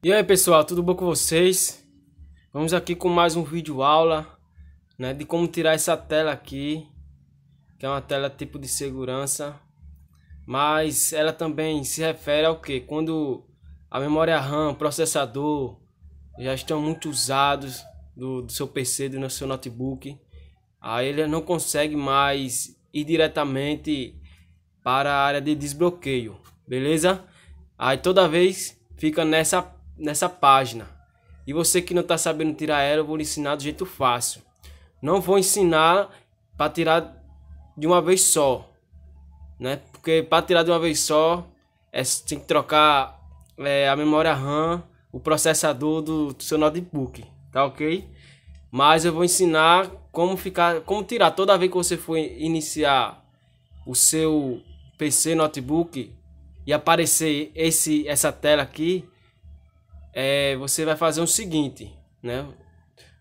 E aí pessoal, tudo bom com vocês? Vamos aqui com mais um vídeo aula né, de como tirar essa tela aqui Que é uma tela tipo de segurança Mas ela também se refere ao que? Quando a memória RAM, processador já estão muito usados do, do seu PC, do seu notebook Aí ele não consegue mais ir diretamente para a área de desbloqueio, beleza? Aí toda vez fica nessa nessa página. E você que não está sabendo tirar ela, eu vou lhe ensinar do jeito fácil. Não vou ensinar para tirar de uma vez só, né? Porque para tirar de uma vez só, é, tem que trocar é, a memória RAM, o processador do, do seu notebook, tá ok? Mas eu vou ensinar como ficar, como tirar toda vez que você for iniciar o seu PC notebook e aparecer esse essa tela aqui, é, você vai fazer o seguinte, né?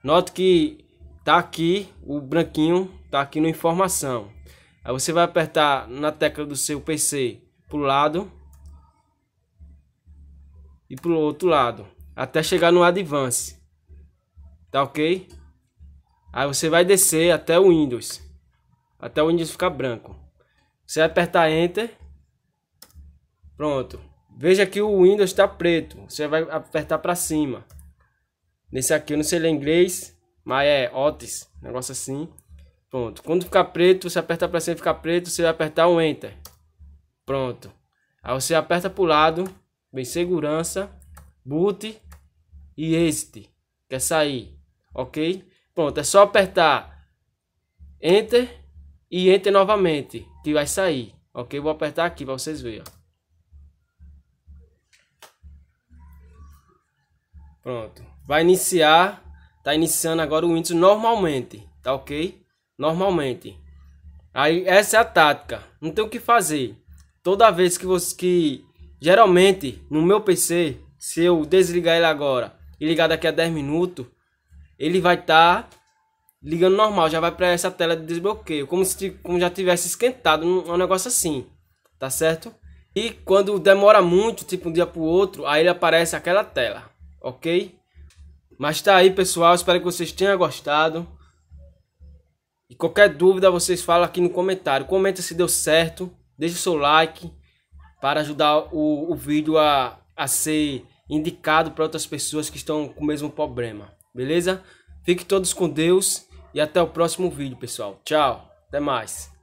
Note que tá aqui o branquinho, tá aqui no informação. Aí você vai apertar na tecla do seu PC pro lado e pro outro lado, até chegar no Advance. Tá OK? Aí você vai descer até o Windows. Até o Windows ficar branco. Você vai apertar Enter. Pronto. Veja que o Windows está preto. Você vai apertar para cima. Nesse aqui eu não sei ler inglês, mas é Otis, negócio assim. Pronto. Quando ficar preto, você aperta para cima e ficar preto, você vai apertar o Enter. Pronto. Aí você aperta para o lado, bem segurança, boot e exit. Quer sair, ok? Pronto, é só apertar Enter e Enter novamente, que vai sair, ok? Vou apertar aqui para vocês verem, ó. Pronto. Vai iniciar. Tá iniciando agora o Windows normalmente. Tá ok? Normalmente. Aí essa é a tática. Não tem o que fazer. Toda vez que você. Que, geralmente, no meu PC, se eu desligar ele agora e ligar daqui a 10 minutos, ele vai estar tá ligando normal. Já vai para essa tela de desbloqueio. Como se como já tivesse esquentado. Um, um negócio assim. Tá certo? E quando demora muito, tipo um dia para o outro, aí ele aparece aquela tela ok? Mas tá aí, pessoal. Espero que vocês tenham gostado. E qualquer dúvida, vocês falam aqui no comentário. Comenta se deu certo. Deixe o seu like para ajudar o, o vídeo a, a ser indicado para outras pessoas que estão com o mesmo problema. Beleza? Fiquem todos com Deus e até o próximo vídeo, pessoal. Tchau, até mais.